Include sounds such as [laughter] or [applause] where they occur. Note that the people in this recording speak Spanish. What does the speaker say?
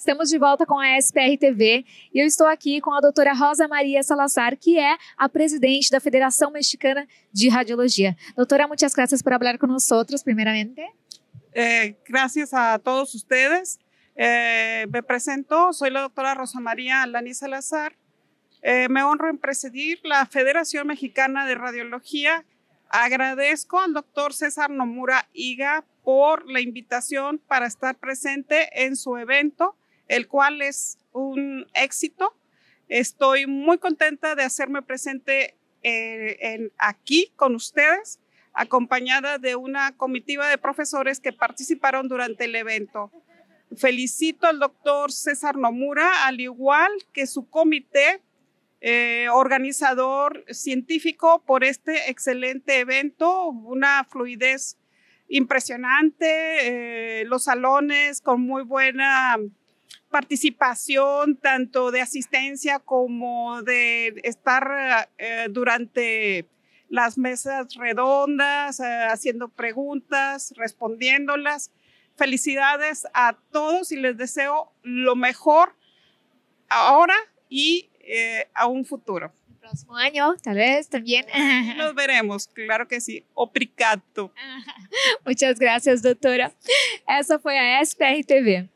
Estamos de volta com a SPR TV e eu estou aqui com a doutora Rosa Maria Salazar, que é a presidente da Federação Mexicana de Radiologia. Doutora, muitas graças por falar conosco, primeiramente. Eh, a todos vocês. É, me presento, sou a doutora Rosa Maria Lani Salazar. É, me honro em presidir a Federação Mexicana de Radiologia. Agradezco al doctor César Nomura Higa por la invitación para estar presente en su evento el cual es un éxito. Estoy muy contenta de hacerme presente eh, aquí con ustedes, acompañada de una comitiva de profesores que participaron durante el evento. Felicito al doctor César Nomura, al igual que su comité eh, organizador científico, por este excelente evento, una fluidez impresionante, eh, los salones con muy buena participación tanto de asistencia como de estar eh, durante las mesas redondas, eh, haciendo preguntas, respondiéndolas. Felicidades a todos y les deseo lo mejor ahora y eh, a un futuro. El próximo año, tal vez también. [laughs] Nos veremos, claro que sí. Obrigado. [laughs] Muchas gracias, doctora. Eso fue a sprtv